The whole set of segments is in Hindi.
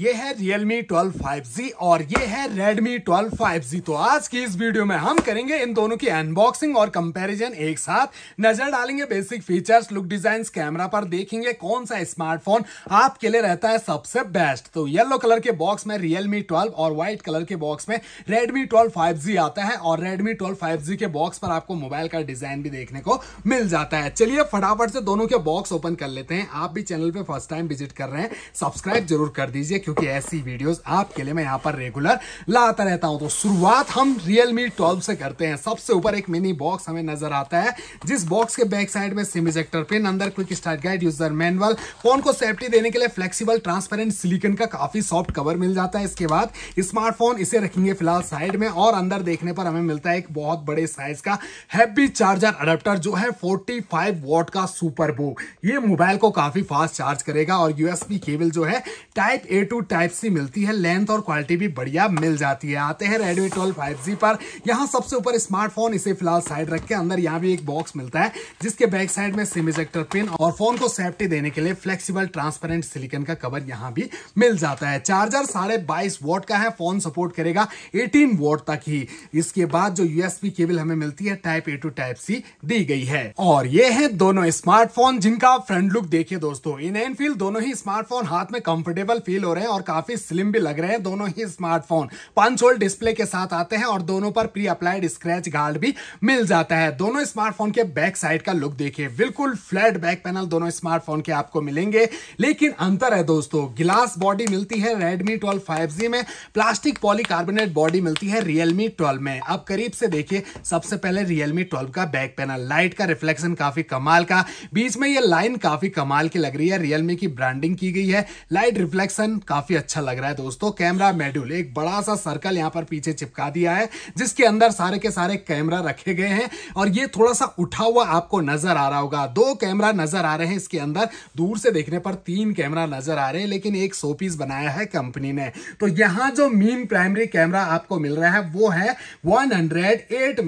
ये है Realme 12 5G और ये है Redmi 12 5G तो आज की इस वीडियो में हम करेंगे इन दोनों की अनबॉक्सिंग और कंपैरिजन एक साथ नजर डालेंगे basic features look design camera पर देखेंगे कौन सा स्मार्टफोन आपके लिए रहता है सबसे बेस्ट तो येलो कलर के बॉक्स में Realme 12 और व्हाइट कलर के बॉक्स में Redmi 12 5G आता है और Redmi 12 5G के बॉक्स पर आपको मोबाइल का डिजाइन भी देखने को मिल जाता है चलिए फटाफट से दोनों के बॉक्स ओपन कर लेते हैं आप भी चैनल पर फर्स्ट टाइम विजिट कर रहे हैं सब्सक्राइब जरूर कर दीजिए क्योंकि ऐसी वीडियोस आपके लिए मैं यहाँ पर रेगुलर लाता रहता हूँ तो शुरुआत हम रियलमी ट्वेल्व से करते हैं सबसे ऊपर एक मिनी बॉक्स हमें नजर आता है जिस बॉक्स के बैक साइड में सिम इजेक्टर पिन अंदर quick start guide user manual phone को सेफ्टी देने के लिए फ्लेक्सीबल ट्रांसपेरेंट सिलिकन का काफी सॉफ्ट कवर मिल जाता है इसके बाद स्मार्टफोन इसे रखेंगे फिलहाल साइड में और अंदर देखने पर हमें मिलता है एक बहुत बड़े साइज का हैप्पी चार्जर अडेप्टर जो है फोर्टी फाइव का सुपर बुक ये मोबाइल को काफी फास्ट चार्ज करेगा और यूएसबी केबल जो है type A to type C मिलती है लेंथ और क्वालिटी भी बढ़िया मिल जाती है आते हैं रेडमी ट्वेल्व फाइव पर यहाँ सबसे ऊपर स्मार्टफोन इसे फिलहाल साइड रख के अंदर यहाँ भी एक बॉक्स मिलता है जिसके बैक साइड में सिम इजेक्टर पिन और फोन को सेफ्टी देने के लिए फ्लेक्सीबल ट्रांसपेरेंट सिलिकन का कवर यहाँ भी मिल जाता है चार्जर साढ़े बाईस वोट का है फोन सपोर्ट करेगा एटीन वोट तक ही इसके बाद जो यूएसबी केबल हमें मिलती है type A to type C दी गई है और ये है दोनों स्मार्टफोन जिनका फ्रंट लुक देखिए दोस्तों इन एनफील्ड दोनों ही स्मार्टफोन हाथ में कंफर्टेबल फील हो रहे रहे हैं और काफी स्लिम भी लग रहे हैं दोनों ही स्मार्टफोन पंच होल डिस्प्ले के साथ आते हैं और दोनों पर प्री अप्लाइड स्क्रैच गार्ड भी मिल जाता है दोनों स्मार्टफोन के बैक साइड का लुक देखिए बिल्कुल फ्लैट बैक पैनल दोनों स्मार्टफोन के आपको मिलेंगे लेकिन अंतर है दोस्तों ग्लास बॉडी मिलती है रेडमी ट्वेल्व फाइव में प्लास्टिक पॉलीकार्बोनेट बॉडी मिलती है रियलमी ट्वेल्व में अब करीब से देखिए सबसे पहले रियलमी ट्वेल्व का बैक पैनल लाइट का रिफ्लेक्शन काफी कमाल का बीच में ये लाइन काफी कमाल की लग रही है रियलमी की ब्रांडिंग की गई है लाइट रिफ्लेक्शन काफी अच्छा लग रहा है दोस्तों कैमरा मेड्यूल एक बड़ा सा सर्कल यहाँ पर पीछे चिपका दिया है जिसके अंदर सारे के सारे कैमरा रखे गए हैं और ये थोड़ा सा उठा हुआ आपको नजर आ रहा होगा दो कैमरा नजर आ रहे हैं इसके अंदर दूर से देखने पर तीन कैमरा नजर आ रहे हैं लेकिन एक सो पीस बनाया है कंपनी ने तो यहाँ जो मीन प्राइमरी कैमरा आपको मिल रहा है वो है वन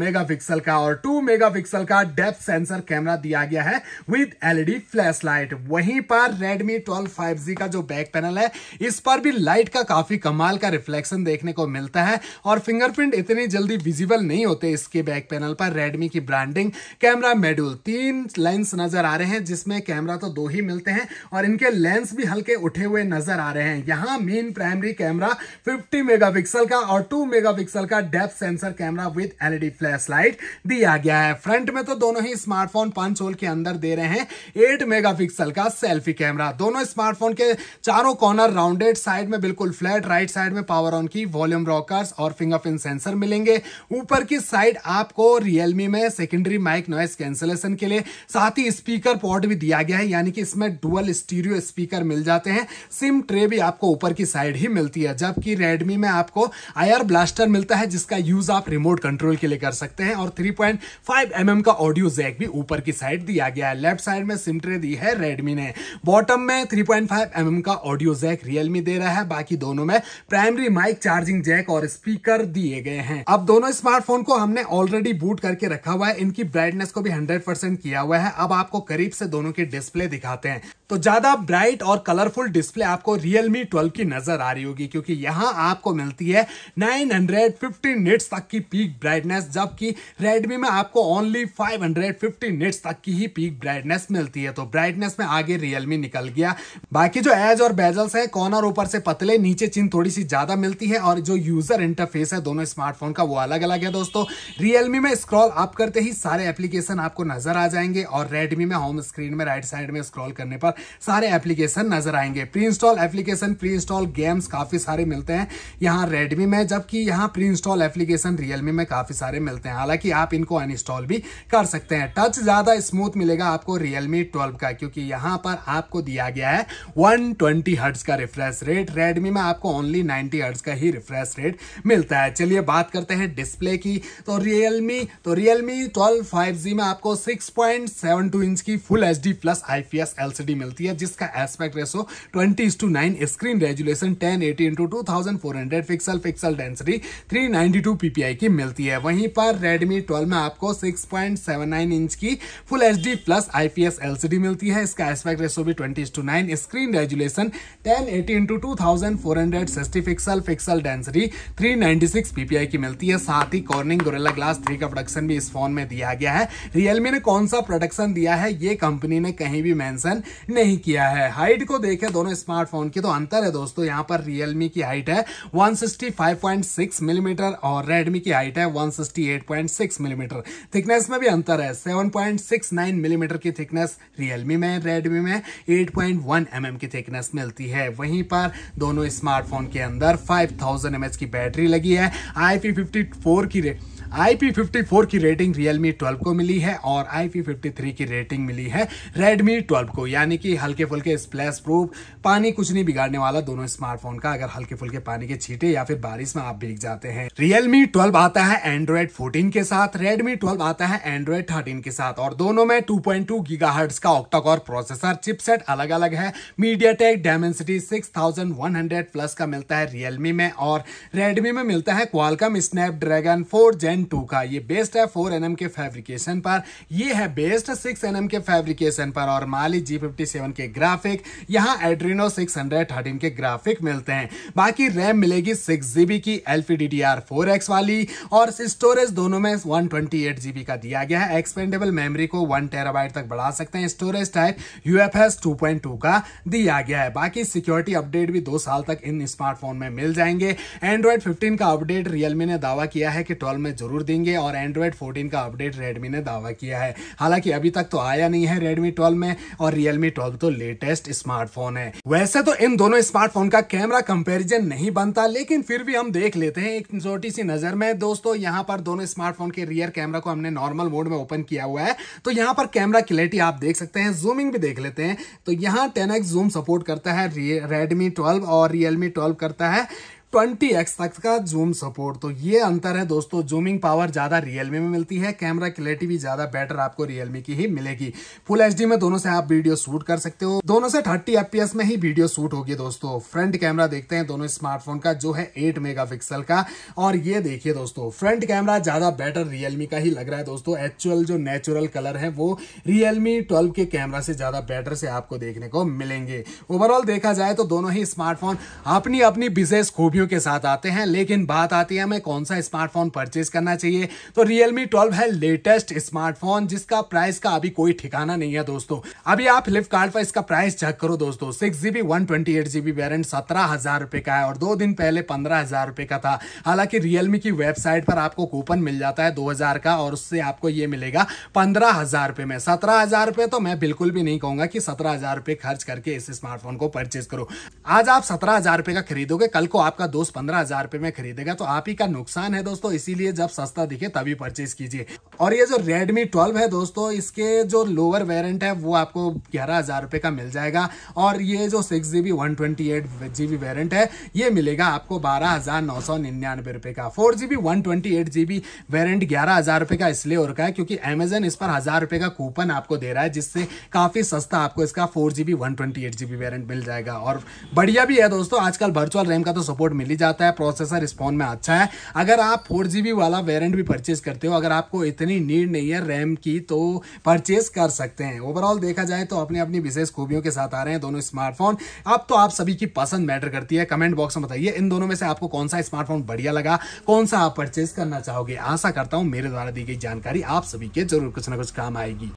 मेगापिक्सल का और टू मेगापिक्सल का डेप्थ सेंसर कैमरा दिया गया है विद एलईडी फ्लैश लाइट वहीं पर रेडमी ट्वेल्व फाइव का जो बैक पैनल है इस इस पर भी लाइट का काफी कमाल का रिफ्लेक्शन देखने को मिलता है और फिंगरप्रिंट इतनी जल्दी विजिबल नहीं होते इसके बैक पैनल पर रेडमी की ब्रांडिंग कैमरा मेड्यूल तीन लेंस नजर आ रहे हैं जिसमें कैमरा तो दो ही मिलते हैं और इनके लेंस भी हल्के उठे हुए नजर आ रहे हैं यहाँ main primary camera fifty mega का और टू मेगा का depth sensor camera with LED flash light दिया गया है फ्रंट में तो दोनों ही स्मार्टफोन पांच होल के अंदर दे रहे हैं एट मेगा का सेल्फी कैमरा दोनों स्मार्टफोन के चारों कॉर्नर राउंड लेफ्ट साइड में बिल्कुल फ्लैट राइट साइड में पावर ऑन की वॉल्यूम रॉकर्स और फिंगरप्रिंट सेंसर मिलेंगे ऊपर की साइड आपको रियलमी में सेकेंडरी माइक नॉइस कैंसलेशन के लिए साथ ही स्पीकर पॉड भी दिया गया है यानी कि इसमें डुअल स्टीरियो स्पीकर मिल जाते हैं सिम ट्रे भी आपको ऊपर की साइड ही मिलती है जबकि रेडमी में आपको आयर ब्लास्टर मिलता है जिसका यूज आप रिमोट कंट्रोल के लिए कर सकते हैं और थ्री पॉइंट mm का ऑडियो जैक भी ऊपर की साइड दिया गया है लेफ्ट साइड में सिम ट्रे दी है रेडमी ने बॉटम में थ्री पॉइंट mm का ऑडियो जैक रियलमी आरएलएमई दे रहा है बाकी दोनों में प्राइमरी माइक चार्जिंग जैक और स्पीकर दिए गए हैं अब दोनों स्मार्टफोन को हमने ऑलरेडी बूट करके रखा हुआ है इनकी ब्राइटनेस को भी हंड्रेड किया हुआ है अब आपको करीब से दोनों के डिस्प्ले दिखाते हैं तो ज्यादा ब्राइट और कलरफुल डिस्प्ले आपको Realme 12 की नजर आ रही होगी क्योंकि यहाँ आपको मिलती है 950 हंड्रेड तक की पीक ब्राइटनेस जबकि Redmi में आपको ओनली 550 हंड्रेड तक की ही पीक ब्राइटनेस मिलती है तो ब्राइटनेस में आगे Realme निकल गया बाकी जो एज और बेजल्स है कॉर्नर और ऊपर से पतले नीचे चिन थोड़ी सी ज्यादा मिलती है और जो यूजर इंटरफेस है दोनों स्मार्टफोन का वो अलग अलग है दोस्तों रियलमी में स्क्रॉल आप करते ही सारे एप्लीकेशन आपको नजर आ जाएंगे और रेडमी में होम स्क्रीन में राइट साइड में स्क्रॉल करने पर सारे एप्लीकेशन नजर आएंगे pre install application pre install games काफी सारे मिलते हैं यहाँ रेडमी में जबकि यहाँ प्री इंस्टॉल एप्लीकेशन रियलमी में काफी सारे मिलते हैं हालांकि आप इनको अनइंस्टॉल भी कर सकते हैं टच ज्यादा स्मूथ मिलेगा आपको रियलमी ट्वेल्व का क्योंकि यहां पर आपको दिया गया है वन ट्वेंटी का रिफ्रेश रिफ्रेश रेट रेडमी में आपको ओनली 90 हर्ट्स का ही रिफ्रेश रेट मिलता है चलिए बात करते हैं डिस्प्ले की तो रियलमी तो रियलमी ट्वेल्व फाइव में आपको 6.72 इंच की full H D plus I P S L C D मिलती है जिसका aspect ratio twenty to nine screen resolution ten eighty into two thousand four hundred pixel pixel density three ninety two PPI की मिलती है वहीं पर रेडमी ट्वेल्व में आपको six point seven nine inch की full H D plus I P S L C D मिलती है इसका एस्पेक्ट रेसो भी twenty to nine screen resolution ten eighty into two thousand four hundred sixty pixel pixel density three ninety six PPI की मिलती है साथ ही कॉर्निंग गोरेला ग्लास थ्री का प्रोडक्शन भी इस फोन में दिया गया है रियलमी ने कौन सा प्रोडक्शन दिया है ये कंपनी ने कहीं भी मैंसन नहीं किया है हाइट को देखे दोनों स्मार्टफोन की तो अंतर है दोस्तों यहाँ पर रियलमी की हाइट है one sixty five point six millimetre और रेडमी की हाइट है one sixty eight point six millimetre thickness में भी अंतर है seven point six nine millimetre की थिकनेस रियलमी में रेडमी में एट पॉइंट 8.1 एम की थिकनेस मिलती है वहीं पर दोनों स्मार्टफोन के अंदर 5000 थाउजेंड की बैटरी लगी है आई की रेट IP54 की रेटिंग Realme 12 को मिली है और IP53 की रेटिंग मिली है Redmi 12 को यानी कि हल्के फुल्के स्प्लैश प्रूफ पानी कुछ नहीं बिगाड़ने वाला दोनों स्मार्टफोन का अगर हल्के फुल्के पानी के छीटे या फिर बारिश में आप भीग जाते हैं Realme 12 आता है Android 14 के साथ Redmi 12 आता है Android 13 के साथ और दोनों में 2.2 पॉइंट का ऑक्टाकोर प्रोसेसर चिपसेट अलग अलग है MediaTek Dimensity hundred plus का मिलता है रियलमी में और रेडमी में मिलता है Qualcomm Snapdragon four gen two का ये बेस्ट है फोर एन के फैब्रिकेशन पर ये है बेस्ट सिक्स एन के फैब्रिकेशन पर और माली जी फिफ्टी सेवन के ग्राफिक यहाँ एड्रीनो सिक्स हंड्रेड थर्टीन के ग्राफिक मिलते हैं बाकी रैम मिलेगी सिक्स जीबी की एलपीडीडीआर फोर एक्स वाली और स्टोरेज दोनों में वन ट्वेंटी एट जीबी का दिया गया है एक्सपेंडेबल मेमरी को वन टेराबाइट तक बढ़ा सकते हैं storage type UFS two point two का दिया गया है बाकी सिक्योरिटी अपडेट भी दो साल तक इन स्मार्टफोन में मिल जाएंगे एंड्रॉइड फिफ्टीन का अपडेट रियलमी ने दावा किया है कि ट्वेल्व में जरूर जरूर देंगे और एंड्रॉयड 14 का अपडेट रेडमी ने दावा किया है हालांकि अभी तक तो आया नहीं है रेडमी 12 में और रियलमी 12 तो लेटेस्ट स्मार्टफोन है वैसे तो इन दोनों स्मार्टफोन का कैमरा कंपेरिजन नहीं बनता लेकिन फिर भी हम देख लेते हैं एक छोटी सी नजर में दोस्तों यहाँ पर दोनों स्मार्टफोन के रियर कैमरा को हमने नॉर्मल मोड में ओपन किया हुआ है तो यहाँ पर कैमरा क्लियरिटी आप देख सकते हैं जूमिंग भी देख लेते हैं तो यहाँ टेन जूम सपोर्ट करता है रेडमी ट्वेल्व और रियलमी ट्वेल्व करता है ट्वेंटी एक्स तक का जूम सपोर्ट तो ये अंतर है दोस्तों जूमिंग पावर ज़्यादा रियलमी में मिलती है कैमरा क्लियरिटी भी ज़्यादा बेटर आपको रियलमी की ही मिलेगी फुल एच में दोनों से आप वीडियो शूट कर सकते हो दोनों से थर्टी एफ में ही वीडियो शूट होगी दोस्तों फ्रंट कैमरा देखते हैं दोनों स्मार्टफोन का जो है एट मेगा का और ये देखिए दोस्तों फ्रंट कैमरा ज़्यादा बेटर रियलमी का ही लग रहा है दोस्तों एक्चुअल जो नेचुरल कलर है वो रियलमी ट्वेल्व के कैमरा से ज़्यादा बेटर से आपको देखने को मिलेंगे ओवरऑल देखा जाए तो दोनों ही स्मार्टफोन अपनी अपनी विशेष खूबियों रिव्यू के साथ आते हैं लेकिन बात आती है हमें कौन सा स्मार्टफोन परचेज करना चाहिए तो रियलमी ट्वेल्व है लेटेस्ट स्मार्टफोन जिसका प्राइस का अभी कोई ठिकाना नहीं है दोस्तों अभी आप फ्लिपकार्ट पर इसका प्राइस चेक करो दोस्तों six GB one twenty eight GB variant सत्रह हजार रुपए का है और दो दिन पहले पंद्रह हजार रुपए का था हालांकि रियलमी की वेबसाइट पर आपको कूपन मिल जाता है दो हजार का और उससे आपको ये मिलेगा पंद्रह हजार रुपए में सत्रह हजार रुपए तो मैं बिल्कुल भी नहीं कहूंगा कि सत्रह हजार रुपए खर्च करके इस स्मार्टफोन को परचेज करो आज आप सत्रह हजार रुपए का खरीदोगे कल को आपका दोस्त पंद्रह हजार रुपए में खरीदेगा तो आप ही का नुकसान है दोस्तों इसीलिए जब सस्ता दिखे तभी परचेज कीजिए और ये जो Redmi 12 है दोस्तों इसके जो लोअर वेरियंट है वो आपको ग्यारह हजार रुपए का मिल जाएगा और ये जो six GB one twenty eight GB variant है ये मिलेगा आपको बारह हजार नौ सौ निन्यानवे रुपए का four GB one twenty eight GB variant ग्यारह हजार रुपए का इसलिए हो रखा है क्योंकि अमेजन इस पर हजार रुपए का कूपन आपको दे रहा है जिससे काफी सस्ता आपको इसका four GB one twenty eight GB variant मिल जाएगा और बढ़िया भी है दोस्तों आजकल वर्चुअल रैम का तो सपोर्ट मिल ही जाता है प्रोसेसर रिस्पॉन्ड में अच्छा है अगर आप फोर वाला वेरियंट भी परचेज करते हो अगर आपको इतनी नीड नहीं है रैम की तो परचेज कर सकते हैं ओवरऑल देखा जाए तो अपनी अपनी विशेष खूबियों के साथ आ रहे हैं दोनों स्मार्टफोन अब तो आप सभी की पसंद मैटर करती है कमेंट बॉक्स में बताइए इन दोनों में से आपको कौन सा स्मार्टफोन बढ़िया लगा कौन सा आप परचेज करना चाहोगे आशा करता हूं मेरे द्वारा दी गई जानकारी आप सभी के जरूर कुछ ना कुछ काम आएगी